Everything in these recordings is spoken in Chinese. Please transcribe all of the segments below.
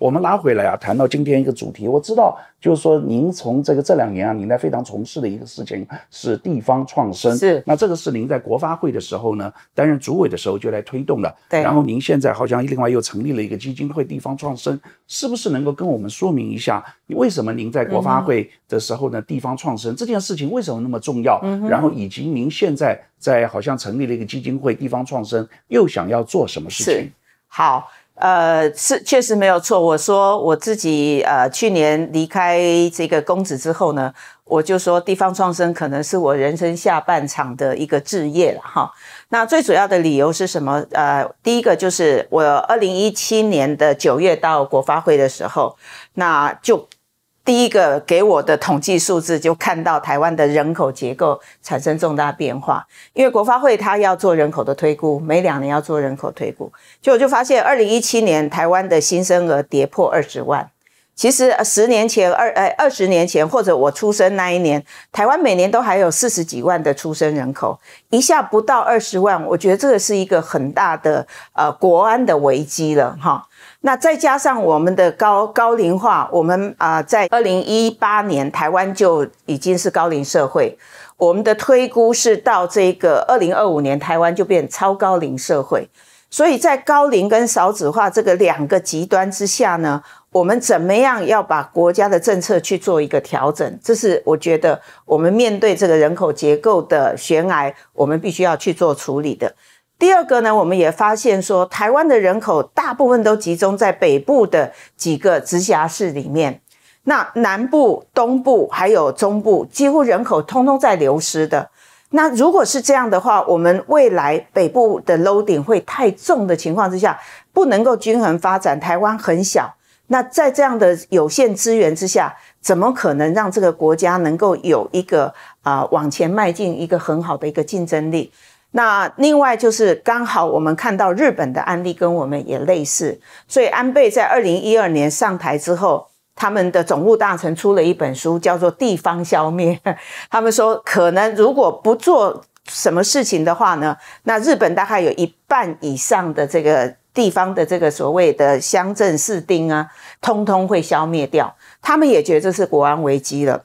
我们拉回来啊，谈到今天一个主题，我知道就是说，您从这个这两年啊，您在非常从事的一个事情是地方创生，是那这个是您在国发会的时候呢担任主委的时候就来推动的，对。然后您现在好像另外又成立了一个基金会，地方创生是不是能够跟我们说明一下，为什么您在国发会的时候呢，地方创生这件事情为什么那么重要？嗯，然后以及您现在在好像成立了一个基金会，地方创生又想要做什么事情？好。呃，是确实没有错。我说我自己，呃，去年离开这个公子之后呢，我就说地方创生可能是我人生下半场的一个置业了哈。那最主要的理由是什么？呃，第一个就是我二零一七年的九月到国发会的时候，那就。第一个给我的统计数字，就看到台湾的人口结构产生重大变化。因为国发会它要做人口的推估，每两年要做人口推估，就我就发现二零一七年台湾的新生儿跌破二十万。其实十年前、二诶二十年前或者我出生那一年，台湾每年都还有四十几万的出生人口，一下不到二十万，我觉得这个是一个很大的呃国安的危机了哈。那再加上我们的高高龄化，我们啊，在二零一八年台湾就已经是高龄社会，我们的推估是到这个二零二五年台湾就变超高龄社会。所以在高龄跟少子化这个两个极端之下呢，我们怎么样要把国家的政策去做一个调整？这是我觉得我们面对这个人口结构的悬崖，我们必须要去做处理的。第二个呢，我们也发现说，台湾的人口大部分都集中在北部的几个直辖市里面，那南部、东部还有中部，几乎人口通通在流失的。那如果是这样的话，我们未来北部的 loading 会太重的情况之下，不能够均衡发展。台湾很小，那在这样的有限资源之下，怎么可能让这个国家能够有一个啊往前迈进一个很好的一个竞争力？那另外就是刚好我们看到日本的案例跟我们也类似，所以安倍在二零一二年上台之后，他们的总务大臣出了一本书，叫做《地方消灭》。他们说，可能如果不做什么事情的话呢，那日本大概有一半以上的这个地方的这个所谓的乡镇市丁啊，通通会消灭掉。他们也觉得这是国安危机了。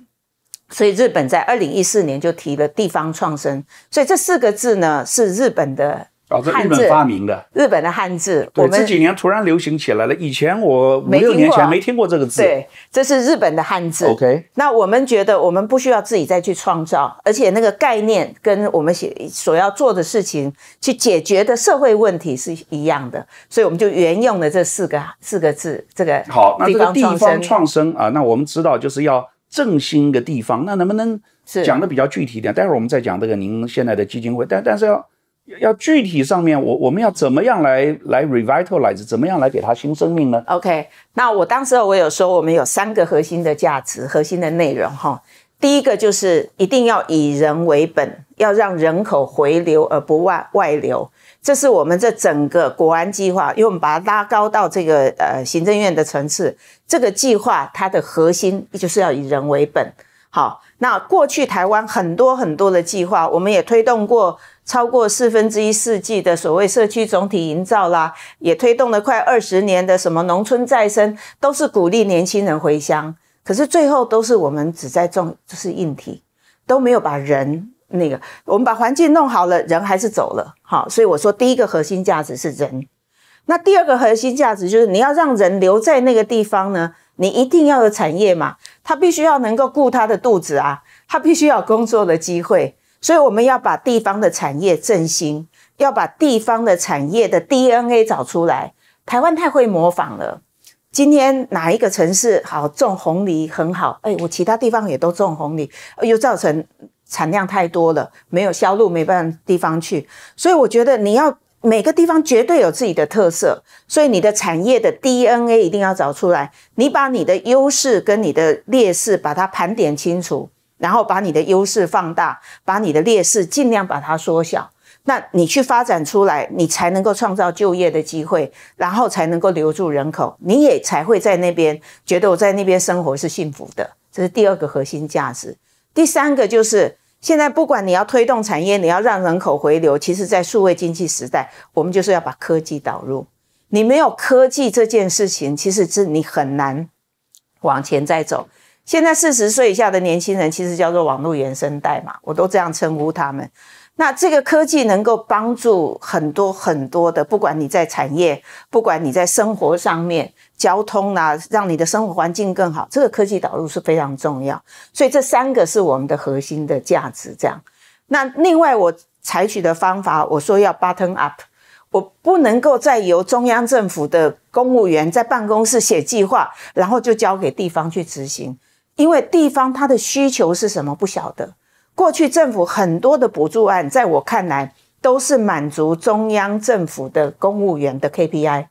所以日本在二零一四年就提了“地方创生”，所以这四个字呢是日本的汉字发明的。日本的汉字，我们这几年突然流行起来了。以前我五六年前没听过这个字。对，这是日本的汉字。OK，那我们觉得我们不需要自己再去创造，而且那个概念跟我们写所要做的事情去解决的社会问题是一样的，所以我们就沿用了这四个四个字。这个好，那这个“地方创生”啊，那我们知道就是要。振兴的地方，那能不能讲的比较具体一点？待会儿我们再讲这个您现在的基金会，但但是要要具体上面，我我们要怎么样来来 revitalize，怎么样来给它新生命呢？OK，那我当时候我有说，我们有三个核心的价值，核心的内容哈。第一个就是一定要以人为本，要让人口回流而不外外流。这是我们这整个国安计划，因为我们把它拉高到这个呃行政院的层次。这个计划它的核心就是要以人为本。好，那过去台湾很多很多的计划，我们也推动过超过四分之一世纪的所谓社区总体营造啦，也推动了快二十年的什么农村再生，都是鼓励年轻人回乡。可是最后都是我们只在种，就是硬体，都没有把人那个。我们把环境弄好了，人还是走了。好，所以我说第一个核心价值是人。那第二个核心价值就是你要让人留在那个地方呢，你一定要有产业嘛，他必须要能够顾他的肚子啊，他必须要工作的机会。所以我们要把地方的产业振兴，要把地方的产业的 DNA 找出来。台湾太会模仿了。今天哪一个城市好种红梨很好？哎，我其他地方也都种红梨，又造成产量太多了，没有销路，没办地方去。所以我觉得你要每个地方绝对有自己的特色，所以你的产业的 DNA 一定要找出来。你把你的优势跟你的劣势把它盘点清楚，然后把你的优势放大，把你的劣势尽量把它缩小。那你去发展出来，你才能够创造就业的机会，然后才能够留住人口，你也才会在那边觉得我在那边生活是幸福的。这是第二个核心价值。第三个就是现在不管你要推动产业，你要让人口回流，其实在数位经济时代，我们就是要把科技导入。你没有科技这件事情，其实是你很难往前再走。现在四十岁以下的年轻人，其实叫做网络原生代嘛，我都这样称呼他们。那这个科技能够帮助很多很多的，不管你在产业，不管你在生活上面，交通啦，让你的生活环境更好。这个科技导入是非常重要，所以这三个是我们的核心的价值。这样，那另外我采取的方法，我说要 button up，我不能够再由中央政府的公务员在办公室写计划，然后就交给地方去执行，因为地方它的需求是什么不晓得。过去政府很多的补助案，在我看来都是满足中央政府的公务员的 KPI。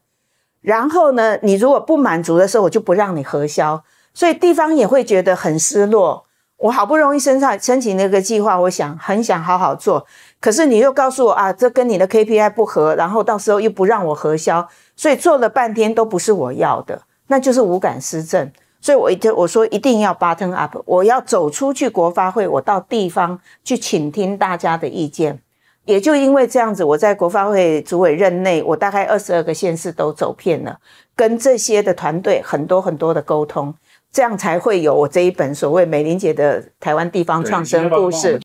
然后呢，你如果不满足的时候，我就不让你核销。所以地方也会觉得很失落。我好不容易申请申请那个计划，我想很想好好做，可是你又告诉我啊，这跟你的 KPI 不合，然后到时候又不让我核销，所以做了半天都不是我要的，那就是无感施政。所以，我一我说一定要 button up，我要走出去国发会，我到地方去倾听大家的意见。也就因为这样子，我在国发会主委任内，我大概二十二个县市都走遍了，跟这些的团队很多很多的沟通，这样才会有我这一本所谓美玲姐的台湾地方创生故事。